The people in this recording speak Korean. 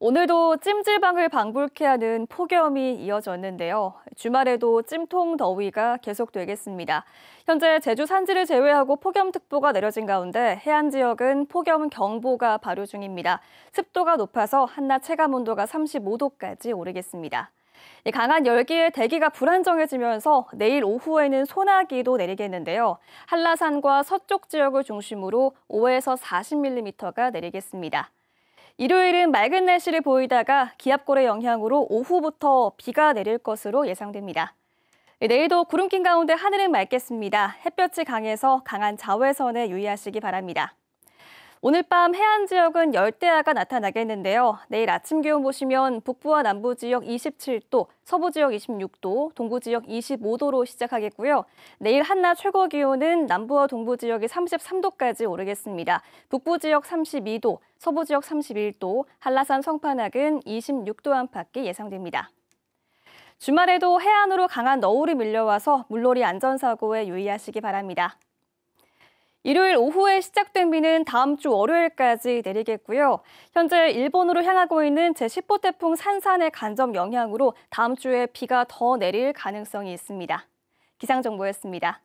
오늘도 찜질방을 방불케 하는 폭염이 이어졌는데요. 주말에도 찜통 더위가 계속되겠습니다. 현재 제주 산지를 제외하고 폭염특보가 내려진 가운데 해안 지역은 폭염 경보가 발효 중입니다. 습도가 높아서 한낮 체감 온도가 35도까지 오르겠습니다. 강한 열기에 대기가 불안정해지면서 내일 오후에는 소나기도 내리겠는데요. 한라산과 서쪽 지역을 중심으로 5에서 40mm가 내리겠습니다. 일요일은 맑은 날씨를 보이다가 기압골의 영향으로 오후부터 비가 내릴 것으로 예상됩니다. 네, 내일도 구름 낀 가운데 하늘은 맑겠습니다. 햇볕이 강해서 강한 자외선에 유의하시기 바랍니다. 오늘 밤 해안 지역은 열대야가 나타나겠는데요. 내일 아침 기온 보시면 북부와 남부 지역 27도, 서부 지역 26도, 동부 지역 25도로 시작하겠고요. 내일 한낮 최고 기온은 남부와 동부 지역이 33도까지 오르겠습니다. 북부 지역 32도, 서부 지역 31도, 한라산 성판악은 26도 안팎이 예상됩니다. 주말에도 해안으로 강한 너울이 밀려와서 물놀이 안전사고에 유의하시기 바랍니다. 일요일 오후에 시작된 비는 다음 주 월요일까지 내리겠고요. 현재 일본으로 향하고 있는 제10호 태풍 산산의 간접 영향으로 다음 주에 비가 더 내릴 가능성이 있습니다. 기상정보였습니다.